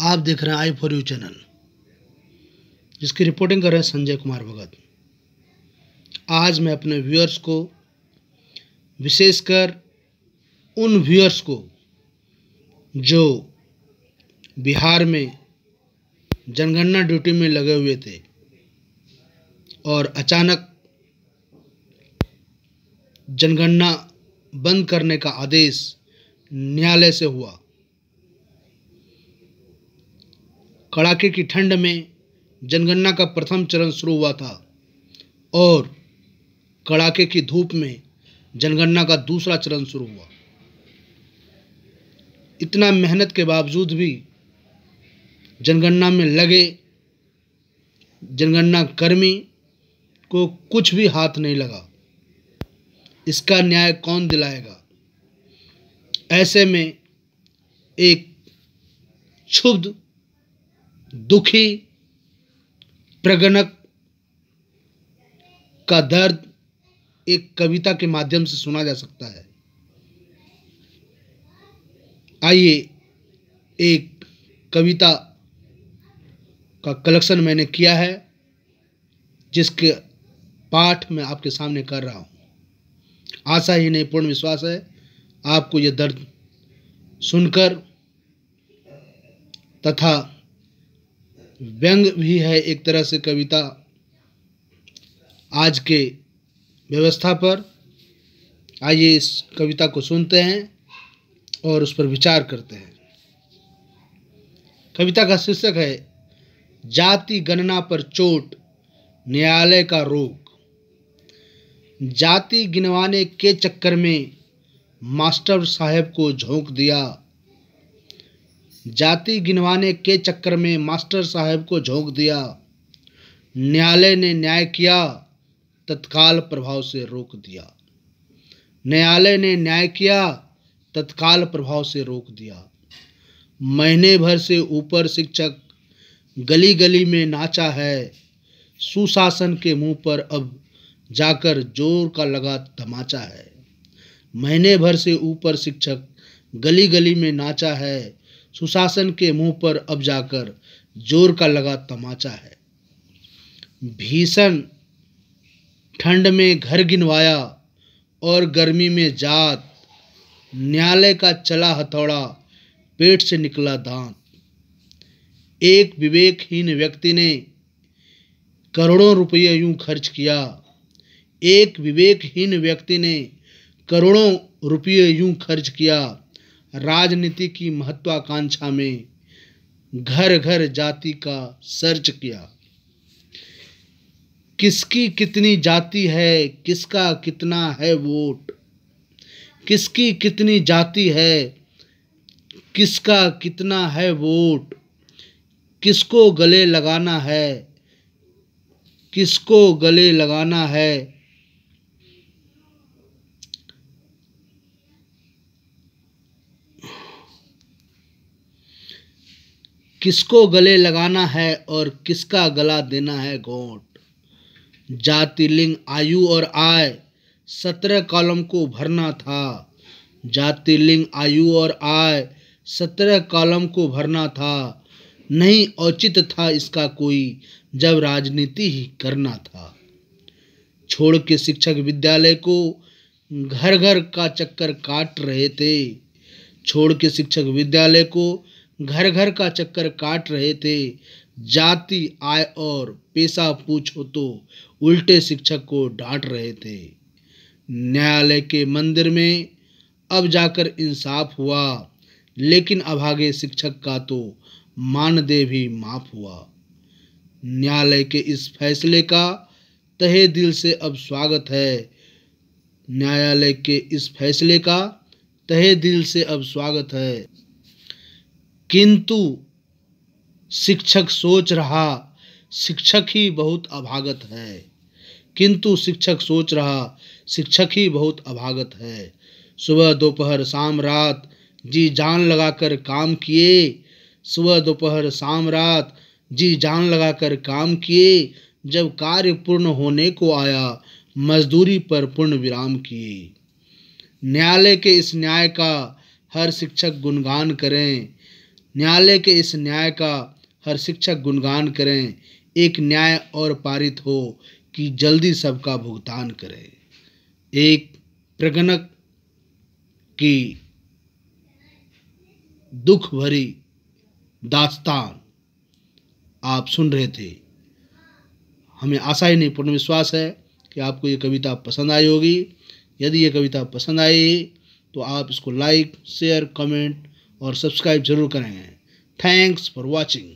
आप देख रहे हैं आई फॉर यू चैनल जिसकी रिपोर्टिंग कर रहे हैं संजय कुमार भगत आज मैं अपने व्यूअर्स को विशेषकर उन व्यूअर्स को जो बिहार में जनगणना ड्यूटी में लगे हुए थे और अचानक जनगणना बंद करने का आदेश न्यायालय से हुआ कड़ाके की ठंड में जनगणना का प्रथम चरण शुरू हुआ था और कड़ाके की धूप में जनगणना का दूसरा चरण शुरू हुआ इतना मेहनत के बावजूद भी जनगणना में लगे जनगणना कर्मी को कुछ भी हाथ नहीं लगा इसका न्याय कौन दिलाएगा ऐसे में एक क्षुब्ध दुखी प्रगणक का दर्द एक कविता के माध्यम से सुना जा सकता है आइए एक कविता का कलेक्शन मैंने किया है जिसके पाठ मैं आपके सामने कर रहा हूँ आशा ही नहीं पूर्ण विश्वास है आपको यह दर्द सुनकर तथा व्यंग भी है एक तरह से कविता आज के व्यवस्था पर आइए इस कविता को सुनते हैं और उस पर विचार करते हैं कविता का शीर्षक है जाति गणना पर चोट न्यायालय का रोग जाति गिनवाने के चक्कर में मास्टर साहब को झोंक दिया जाति गिनवाने के चक्कर में मास्टर साहब को झोंक दिया न्यायालय ने न्याय किया तत्काल प्रभाव से रोक दिया न्यायालय ने न्याय किया तत्काल प्रभाव से रोक दिया महीने भर से ऊपर शिक्षक गली गली में नाचा है सुशासन के मुंह पर अब जाकर जोर का लगा धमाचा है महीने भर से ऊपर शिक्षक गली गली में नाचा है सुशासन के मुंह पर अब जाकर जोर का लगा तमाचा है भीषण ठंड में घर गिनवाया और गर्मी में जात न्यायालय का चला हथौड़ा पेट से निकला दांत एक विवेकहीन व्यक्ति ने करोड़ों रुपये यूं खर्च किया एक विवेकहीन व्यक्ति ने करोड़ों रुपये यूं खर्च किया राजनीति की महत्वाकांक्षा में घर घर जाति का सर्च किया किसकी कितनी जाति है किसका कितना है वोट किसकी कितनी जाति है किसका कितना है वोट किसको गले लगाना है किसको गले लगाना है किसको गले लगाना है और किसका गला देना है घोट जाति लिंग आयु और आय सत्रह कॉलम को भरना था जाति लिंग आयु और आय सत्रह कॉलम को भरना था नहीं औचित था इसका कोई जब राजनीति ही करना था छोड़ के शिक्षक विद्यालय को घर घर का चक्कर काट रहे थे छोड़ के शिक्षक विद्यालय को घर घर का चक्कर काट रहे थे जाति आय और पेशा पूछो तो उल्टे शिक्षक को डांट रहे थे न्यायालय के मंदिर में अब जाकर इंसाफ हुआ लेकिन अभागे शिक्षक का तो मानदेय भी माफ हुआ न्यायालय के इस फैसले का तहे दिल से अब स्वागत है न्यायालय के इस फैसले का तहे दिल से अब स्वागत है किंतु शिक्षक सोच रहा शिक्षक ही बहुत अभागत है किंतु शिक्षक सोच रहा शिक्षक ही बहुत अभागत है सुबह दोपहर शाम रात जी जान लगाकर काम किए सुबह दोपहर शाम रात जी जान लगाकर काम किए जब कार्य पूर्ण होने को आया मजदूरी पर पूर्ण विराम किए न्यायालय के इस न्याय का हर शिक्षक गुणगान करें न्यायालय के इस न्याय का हर शिक्षक गुणगान करें एक न्याय और पारित हो कि जल्दी सबका भुगतान करें एक प्रगणक की दुख भरी दास्तान आप सुन रहे थे हमें आशा ही नहीं पूर्ण विश्वास है कि आपको ये कविता पसंद आई होगी यदि ये कविता पसंद आई तो आप इसको लाइक शेयर कमेंट और सब्सक्राइब जरूर करें थैंक्स फॉर वॉचिंग